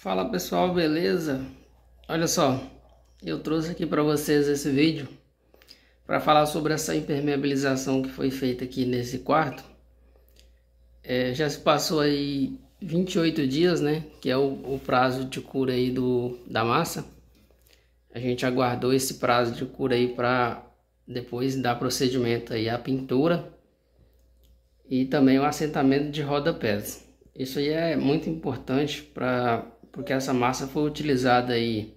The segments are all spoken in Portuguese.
Fala pessoal, beleza? Olha só, eu trouxe aqui para vocês esse vídeo para falar sobre essa impermeabilização que foi feita aqui nesse quarto. É, já se passou aí 28 dias, né? Que é o, o, prazo de cura aí do, da massa. A gente aguardou esse prazo de cura aí para depois dar procedimento aí à pintura e também o assentamento de rodapés. Isso aí é muito importante para porque essa massa foi utilizada aí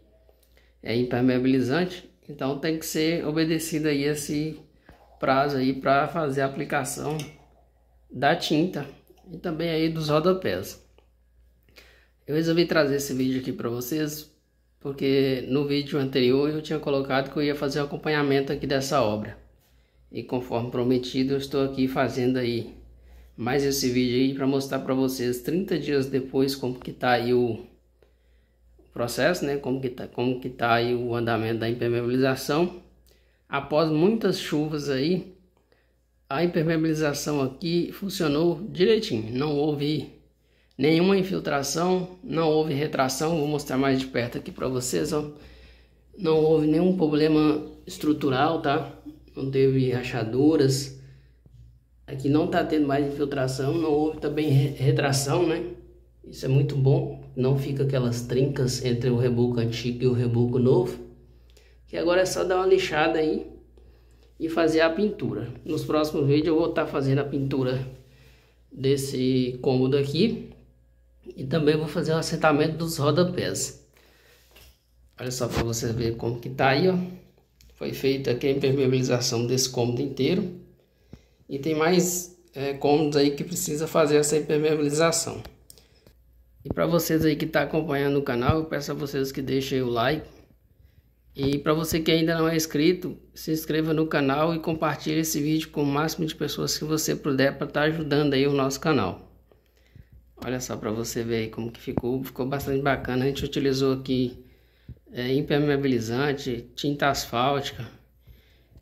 é impermeabilizante, então tem que ser obedecido aí esse prazo aí para fazer a aplicação da tinta e também aí dos rodapés. Eu resolvi trazer esse vídeo aqui para vocês porque no vídeo anterior eu tinha colocado que eu ia fazer o acompanhamento aqui dessa obra. E conforme prometido, eu estou aqui fazendo aí mais esse vídeo aí para mostrar para vocês 30 dias depois como que tá aí o processo, né? Como que tá, como que tá aí o andamento da impermeabilização. Após muitas chuvas aí, a impermeabilização aqui funcionou direitinho, não houve nenhuma infiltração, não houve retração, vou mostrar mais de perto aqui para vocês, ó. Não houve nenhum problema estrutural, tá? Não teve rachaduras. Aqui não tá tendo mais infiltração, não houve também retração, né? Isso é muito bom, não fica aquelas trincas entre o reboco antigo e o reboco novo. Que agora é só dar uma lixada aí e fazer a pintura. Nos próximos vídeos eu vou estar tá fazendo a pintura desse cômodo aqui. E também vou fazer o assentamento dos rodapés. Olha só para você ver como que tá aí, ó. Foi feita aqui a impermeabilização desse cômodo inteiro. E tem mais é, cômodos aí que precisa fazer essa impermeabilização. E para vocês aí que está acompanhando o canal, eu peço a vocês que deixem o like. E para você que ainda não é inscrito, se inscreva no canal e compartilhe esse vídeo com o máximo de pessoas que você puder para estar tá ajudando aí o nosso canal. Olha só para você ver aí como que ficou, ficou bastante bacana. A gente utilizou aqui é, impermeabilizante, tinta asfáltica,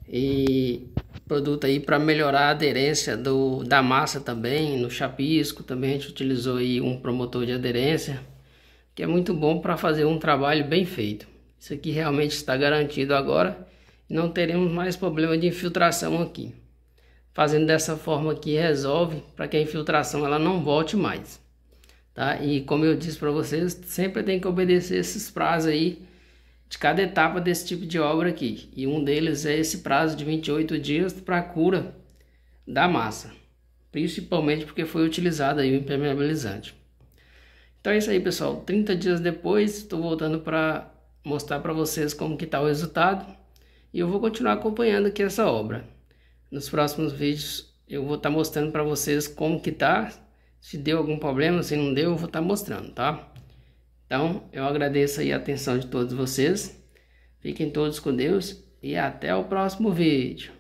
e produto aí para melhorar a aderência do, da massa também, no chapisco também a gente utilizou aí um promotor de aderência, que é muito bom para fazer um trabalho bem feito. Isso aqui realmente está garantido agora, não teremos mais problema de infiltração aqui. Fazendo dessa forma aqui resolve para que a infiltração ela não volte mais. Tá? E como eu disse para vocês, sempre tem que obedecer esses prazos aí de cada etapa desse tipo de obra aqui. E um deles é esse prazo de 28 dias para a cura da massa, principalmente porque foi utilizado aí o impermeabilizante. Então é isso aí, pessoal. 30 dias depois, estou voltando para mostrar para vocês como que está o resultado e eu vou continuar acompanhando aqui essa obra. Nos próximos vídeos eu vou estar tá mostrando para vocês como que está se deu algum problema, se não deu, eu vou estar tá mostrando, tá? Então, eu agradeço aí a atenção de todos vocês. Fiquem todos com Deus e até o próximo vídeo.